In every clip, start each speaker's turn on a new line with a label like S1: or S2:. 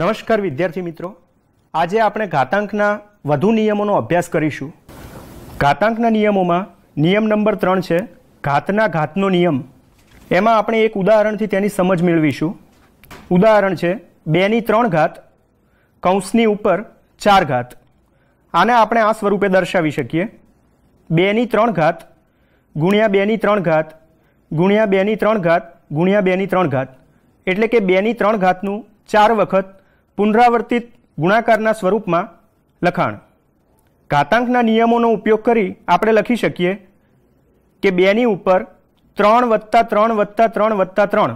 S1: નમસ્કાર વિદ્યાર્થી મિત્રો આજે આપણે ઘાતાંકના વધુ નિયમોનો અભ્યાસ કરીશું ઘાતાંકના નિયમોમાં નિયમ નંબર ત્રણ છે ઘાતના ઘાતનો નિયમ એમાં આપણે એક ઉદાહરણથી તેની સમજ મેળવીશું ઉદાહરણ છે બેની ત્રણ ઘાત કૌંસની ઉપર ચાર ઘાત આને આપણે આ સ્વરૂપે દર્શાવી શકીએ બેની ત્રણ ઘાત ગુણ્યા બેની ત્રણ ઘાત ગુણ્યા બેની ત્રણ ઘાત ગુણ્યા બેની ત્રણ ઘાત એટલે કે બેની ત્રણ ઘાતનું ચાર વખત પુનરાવર્તિત ગુણાકારના સ્વરૂપમાં લખાણ ઘાતાંકના નિયમોનો ઉપયોગ કરી આપણે લખી શકીએ કે બેની ઉપર ત્રણ વત્તા ત્રણ વત્તા ત્રણ વત્તા ત્રણ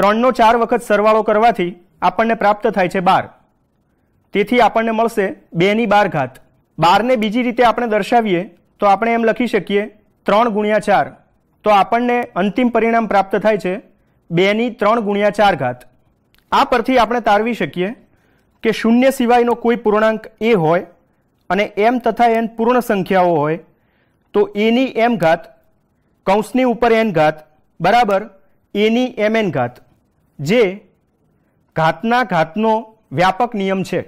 S1: ત્રણનો ચાર વખત સરવાળો કરવાથી આપણને પ્રાપ્ત થાય છે બાર તેથી આપણને મળશે બેની બાર ઘાત બારને બીજી રીતે આપણે દર્શાવીએ તો આપણે એમ લખી શકીએ ત્રણ ગુણ્યા ચાર તો આપણને અંતિમ પરિણામ પ્રાપ્ત થાય છે બેની ત્રણ ગુણ્યા ચાર ઘાત આ પરથી આપણે તારવી શકીએ કે શૂન્ય સિવાયનો કોઈ પૂર્ણાંક એ હોય અને એમ તથા એન પૂર્ણ સંખ્યાઓ હોય તો એની એમ ઘાત કૌંસની ઉપર એન ઘાત બરાબર એની એમ એન ઘાત જે ઘાતના ઘાતનો વ્યાપક નિયમ છે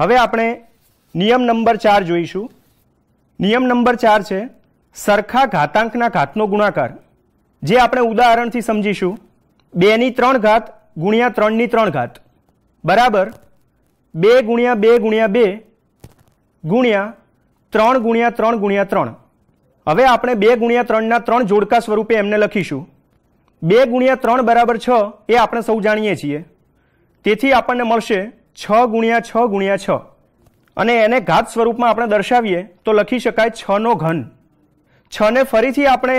S1: હવે આપણે નિયમ નંબર ચાર જોઈશું નિયમ નંબર ચાર છે સરખા ઘાતાંકના ઘાતનો ગુણાકાર જે આપણે ઉદાહરણથી સમજીશું બેની ત્રણ ઘાત ગુણ્યા ત્રણની ત્રણ ઘાત બરાબર બે ગુણ્યા બે ગુણ્યા બે ગુણ્યા ત્રણ ગુણ્યા ત્રણ ગુણ્યા ત્રણ હવે આપણે બે ગુણ્યા ત્રણના ત્રણ જોડકા સ્વરૂપે એમને લખીશું બે ગુણ્યા ત્રણ બરાબર છ એ આપણે સૌ જાણીએ છીએ તેથી આપણને મળશે છ ગુણ્યા છ ગુણ્યા છ અને એને ઘાત સ્વરૂપમાં આપણે દર્શાવીએ તો લખી શકાય છનો ઘન છને ફરીથી આપણે